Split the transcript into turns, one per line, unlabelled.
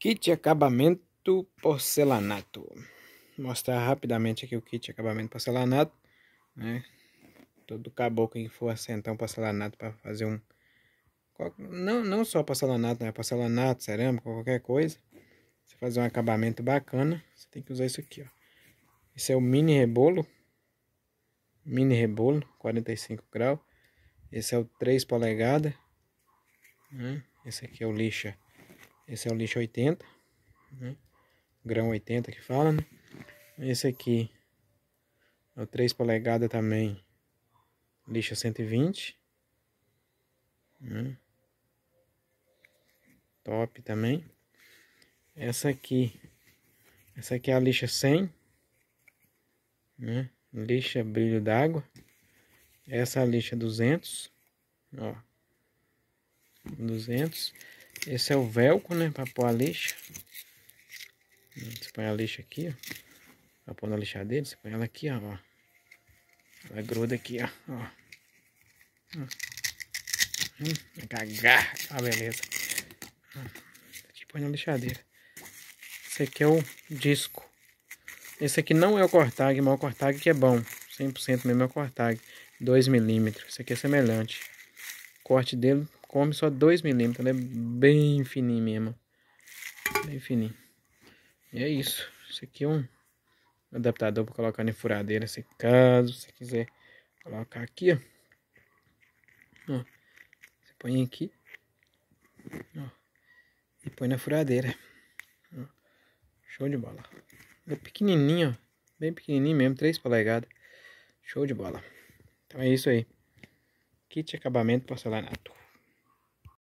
Kit acabamento porcelanato. Vou mostrar rapidamente aqui o kit acabamento porcelanato, né? Todo caboclo que for assentar um porcelanato para fazer um não, não só porcelanato, né? Porcelanato, cerâmica, qualquer coisa. Você fazer um acabamento bacana, você tem que usar isso aqui, ó. Esse é o mini rebolo. Mini rebolo, 45 graus. Esse é o 3 polegadas. Né? Esse aqui é o lixa esse é o lixo 80, né? Grão 80 que fala, né? Esse aqui é o 3 polegadas também, lixa 120. Né? Top também. Essa aqui, essa aqui é a lixa 100, né? Lixa é brilho d'água. Essa é a lixa 200, ó. 200. Esse é o velcro, né? Pra pôr a lixa. Você põe a lixa aqui, ó. Pra pôr na lixadeira, você põe ela aqui, ó. Ela gruda aqui, ó. ó. Hum, hum cagar. Ah, tá, beleza. Aqui hum. tá põe na lixadeira. Esse aqui é o disco. Esse aqui não é o Cortag, mas o Cortag que é bom. 100% mesmo é o Cortag. 2 milímetros. Esse aqui é semelhante. O corte dele come só 2 milímetros, ela é né? bem fininho mesmo. Bem fininho. E é isso. Isso aqui é um adaptador para colocar na furadeira, se caso você quiser colocar aqui, ó. ó. Você põe aqui. Ó. E põe na furadeira. Ó. Show de bola. É pequenininho, ó. Bem pequenininho mesmo, 3 polegadas. Show de bola. Então é isso aí. Kit acabamento porcelanato.